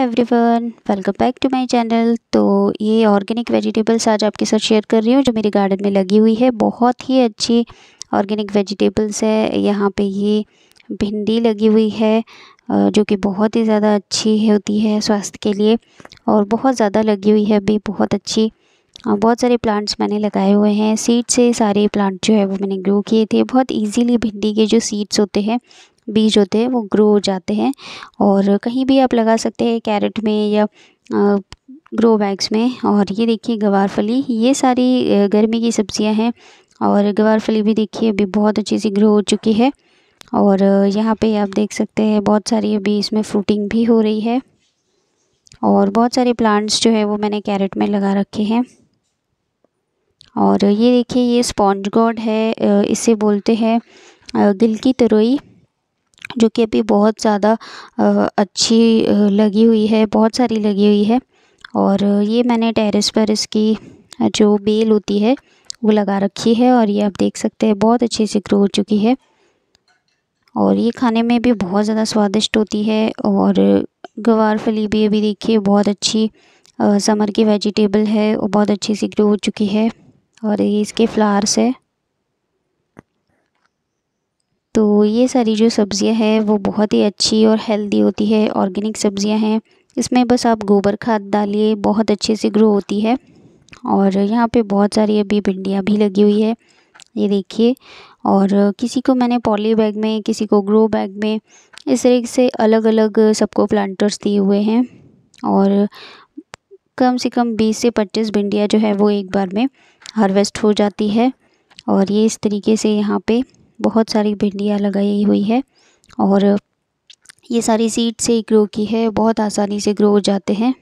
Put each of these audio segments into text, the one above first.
every everyone welcome back to my channel तो ये organic vegetables आज आपके साथ शेयर कर रही हूँ जो मेरे गार्डन में लगी हुई है बहुत ही अच्छी ऑर्गेनिक वेजिटेबल्स है यहाँ पे ये भिंडी लगी हुई है जो कि बहुत ही ज़्यादा अच्छी होती है स्वास्थ्य के लिए और बहुत ज़्यादा लगी हुई है अभी बहुत अच्छी बहुत सारे प्लांट्स मैंने लगाए हुए हैं सीड से सारे प्लांट जो है वो मैंने ग्रो किए थे बहुत इजीली भिंडी के जो सीड्स होते हैं बीज होते हैं वो ग्रो हो जाते हैं और कहीं भी आप लगा सकते हैं कैरेट में या ग्रो बैग्स में और ये देखिए गवार फली ये सारी गर्मी की सब्जियां हैं और गवार फली भी देखिए अभी बहुत अच्छी सी ग्रो हो चुकी है और यहाँ पे आप देख सकते हैं बहुत सारी अभी इसमें फ्रूटिंग भी हो रही है और बहुत सारे प्लांट्स जो है वो मैंने कैरेट में लगा रखे हैं और ये देखिए ये स्पॉन्ज गॉड है इसे बोलते हैं गिल की तरोई जो कि अभी बहुत ज़्यादा अच्छी लगी हुई है बहुत सारी लगी हुई है और ये मैंने टेरेस पर इसकी जो बेल होती है वो लगा रखी है और ये आप देख सकते हैं बहुत अच्छे से ग्रो हो चुकी है और ये खाने में भी बहुत ज़्यादा स्वादिष्ट होती है और गवार फली भी अभी देखिए बहुत अच्छी समर की वेजिटेबल है और बहुत अच्छे से ग्रो हो चुकी है और ये इसके फ्लावर्स है तो ये सारी जो सब्ज़ियाँ हैं वो बहुत ही अच्छी और हेल्दी होती है ऑर्गेनिक सब्ज़ियाँ हैं इसमें बस आप गोबर खाद डालिए बहुत अच्छे से ग्रो होती है और यहाँ पे बहुत सारी अभी भिंडियाँ भी लगी हुई है ये देखिए और किसी को मैंने पॉली बैग में किसी को ग्रो बैग में इस तरीके से अलग अलग सबको प्लांटर्स दिए हुए हैं और कम से कम 20 से 25 भिंडियाँ जो है वो एक बार में हार्वेस्ट हो जाती है और ये इस तरीके से यहाँ पे बहुत सारी भिंडियाँ लगाई हुई है और ये सारी सीड से ग्रो की है बहुत आसानी से ग्रो हो जाते हैं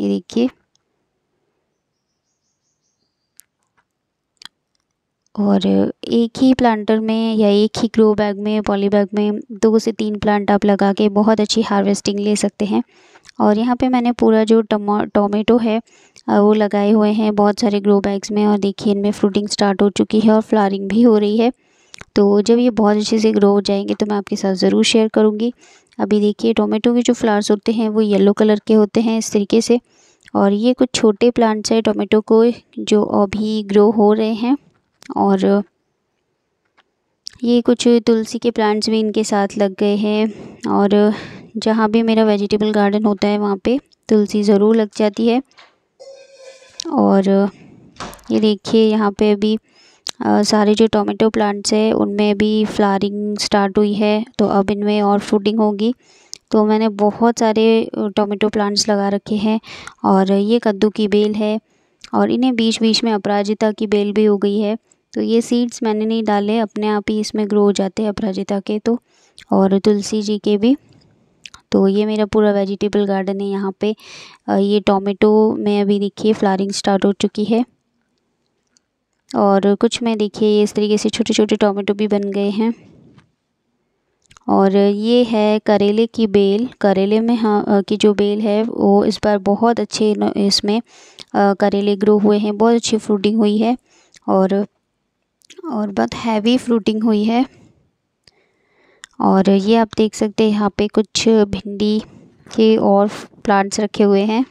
ये देखिए और एक ही प्लांटर में या एक ही ग्रो बैग में पॉली बैग में दो से तीन प्लांट आप लगा के बहुत अच्छी हार्वेस्टिंग ले सकते हैं और यहाँ पे मैंने पूरा जो टोमेटो है वो लगाए हुए हैं बहुत सारे ग्रो बैग्स में और देखिए इनमें फ्रूटिंग स्टार्ट हो चुकी है और फ्लारिंग भी हो रही है तो जब ये बहुत अच्छे से ग्रो हो जाएंगे तो मैं आपके साथ ज़रूर शेयर करूँगी अभी देखिए टोमेटो के जो फ्लावर्स होते हैं वो येलो कलर के होते हैं इस तरीके से और ये कुछ छोटे प्लांट्स हैं टोमेटो को जो अभी ग्रो हो रहे हैं और ये कुछ तुलसी के प्लांट्स भी इनके साथ लग गए हैं और जहाँ भी मेरा वेजिटेबल गार्डन होता है वहाँ पे तुलसी ज़रूर लग जाती है और ये देखिए यहाँ पे अभी सारे जो टोमेटो प्लांट्स है उनमें भी फ्लारिंग स्टार्ट हुई है तो अब इनमें और फ्रूटिंग होगी तो मैंने बहुत सारे टोमेटो प्लांट्स लगा रखे हैं और ये कद्दू की बेल है और इन्हें बीच बीच में अपराजिता की बेल भी हो गई है तो ये सीड्स मैंने नहीं डाले अपने आप ही इसमें ग्रो हो जाते हैं अपराजिता के तो और तुलसी जी के भी तो ये मेरा पूरा वेजिटेबल गार्डन है यहाँ पे ये टोमेटो में अभी देखिए फ्लारिंग स्टार्ट हो चुकी है और कुछ में देखिए इस तरीके से छोटे छोटे टोमेटो भी बन गए हैं और ये है करेले की बेल करेले में हाँ की जो बेल है वो इस बार बहुत अच्छे इसमें करेले ग्रो हुए हैं बहुत अच्छी फ्रूटिंग हुई है और और बहुत हैवी फ्रूटिंग हुई है और ये आप देख सकते हैं यहाँ पे कुछ भिंडी के और प्लांट्स रखे हुए हैं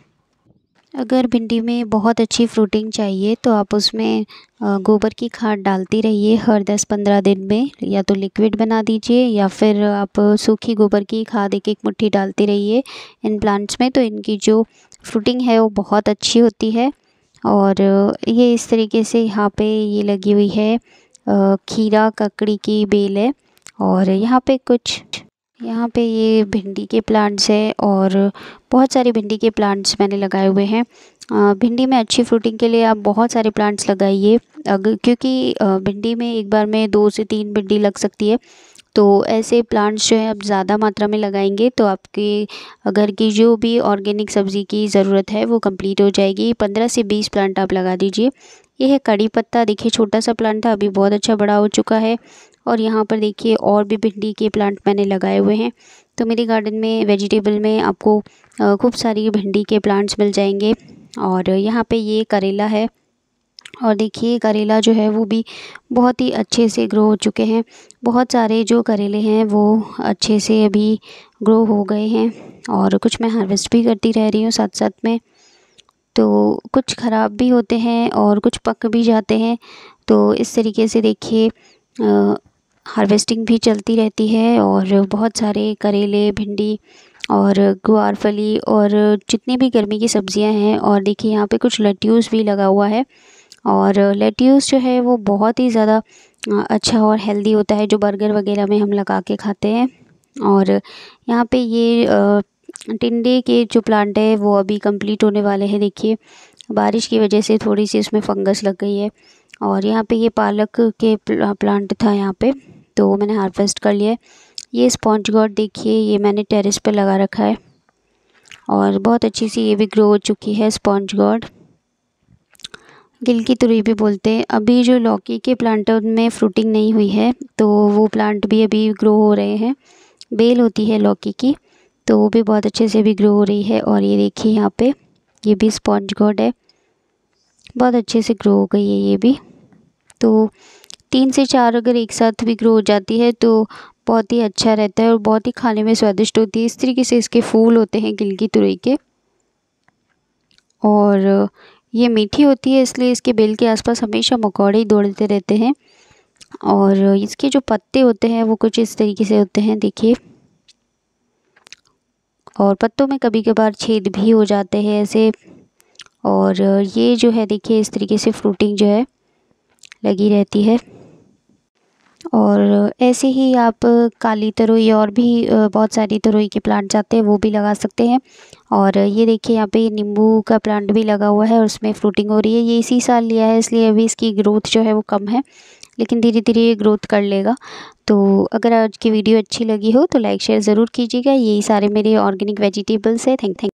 अगर भिंडी में बहुत अच्छी फ्रूटिंग चाहिए तो आप उसमें गोबर की खाद डालती रहिए हर 10-15 दिन में या तो लिक्विड बना दीजिए या फिर आप सूखी गोबर की खाद एक एक मुट्ठी डालती रहिए इन प्लांट्स में तो इनकी जो फ्रूटिंग है वो बहुत अच्छी होती है और ये इस तरीके से यहाँ पे ये लगी हुई है खीरा ककड़ी की बेल है और यहाँ पर कुछ यहाँ पे ये भिंडी के प्लांट्स है और बहुत सारे भिंडी के प्लांट्स मैंने लगाए हुए हैं भिंडी में अच्छी फ्रूटिंग के लिए आप बहुत सारे प्लांट्स लगाइए अगर क्योंकि भिंडी में एक बार में दो से तीन भिंडी लग सकती है तो ऐसे प्लांट्स जो है आप ज़्यादा मात्रा में लगाएंगे तो आपके घर की जो भी ऑर्गेनिक सब्ज़ी की ज़रूरत है वो कंप्लीट हो जाएगी पंद्रह से बीस प्लांट आप लगा दीजिए यह है कड़ी पत्ता देखिए छोटा सा प्लांट था अभी बहुत अच्छा बड़ा हो चुका है और यहाँ पर देखिए और भी भिंडी के प्लांट मैंने लगाए हुए हैं तो मेरे गार्डन में वेजिटेबल में आपको खूब सारी भिंडी के प्लांट्स मिल जाएंगे और यहाँ पे ये करेला है और देखिए करेला जो है वो भी बहुत ही अच्छे से ग्रो हो चुके हैं बहुत सारे जो करेले हैं वो अच्छे से अभी ग्रो हो गए हैं और कुछ मैं हार्वेस्ट भी करती रह रही हूँ साथ साथ में तो कुछ ख़राब भी होते हैं और कुछ पक भी जाते हैं तो इस तरीके से देखिए हार्वेस्टिंग भी चलती रहती है और बहुत सारे करेले भिंडी और गुआरफली और जितनी भी गर्मी की सब्ज़ियां हैं और देखिए यहाँ पे कुछ लट्यूज़ भी लगा हुआ है और लेट्यूस जो है वो बहुत ही ज़्यादा अच्छा और हेल्दी होता है जो बर्गर वगैरह में हम लगा के खाते हैं और यहाँ पे ये टिंडे के जो प्लांट है वो अभी कंप्लीट होने वाले हैं देखिए बारिश की वजह से थोड़ी सी उसमें फंगस लग गई है और यहाँ पे ये पालक के प्लांट था यहाँ पे तो मैंने हार्वेस्ट कर लिया है ये स्पॉन्ज गॉड देखिए ये मैंने टेरेस पे लगा रखा है और बहुत अच्छी सी ये भी ग्रो हो चुकी है स्पॉन्ज गॉड गिल की तुरई भी बोलते हैं अभी जो लौकी के है में फ्रूटिंग नहीं हुई है तो वो प्लांट भी अभी ग्रो हो रहे हैं बेल होती है लौकी की तो वो भी बहुत अच्छे से अभी ग्रो हो रही है और ये देखिए यहाँ पे ये भी स्पॉन्ज गॉड है बहुत अच्छे से ग्रो हो गई है ये भी तो तीन से चार अगर एक साथ भी ग्रो हो जाती है तो बहुत ही अच्छा रहता है और बहुत ही खाने में स्वादिष्ट होती है इस तरीके से इसके फूल होते हैं गिल की तुरई के और ये मीठी होती है इसलिए इसके बेल के आसपास हमेशा मकौड़े ही दौड़ते रहते हैं और इसके जो पत्ते होते हैं वो कुछ इस तरीके से होते हैं देखिए और पत्तों में कभी कभार छेद भी हो जाते हैं ऐसे और ये जो है देखिए इस तरीके से फ्रूटिंग जो है लगी रहती है और ऐसे ही आप काली तरोई और भी बहुत सारी तरोई के प्लांट जाते हैं वो भी लगा सकते हैं और ये देखिए यहाँ पे नींबू का प्लांट भी लगा हुआ है और उसमें फ्रूटिंग हो रही है ये इसी साल लिया है इसलिए अभी इसकी ग्रोथ जो है वो कम है लेकिन धीरे धीरे ये ग्रोथ कर लेगा तो अगर आज की वीडियो अच्छी लगी हो तो लाइक शेयर ज़रूर कीजिएगा यही सारे मेरे ऑर्गेनिक वेजिटेबल्स है थैंक थैंक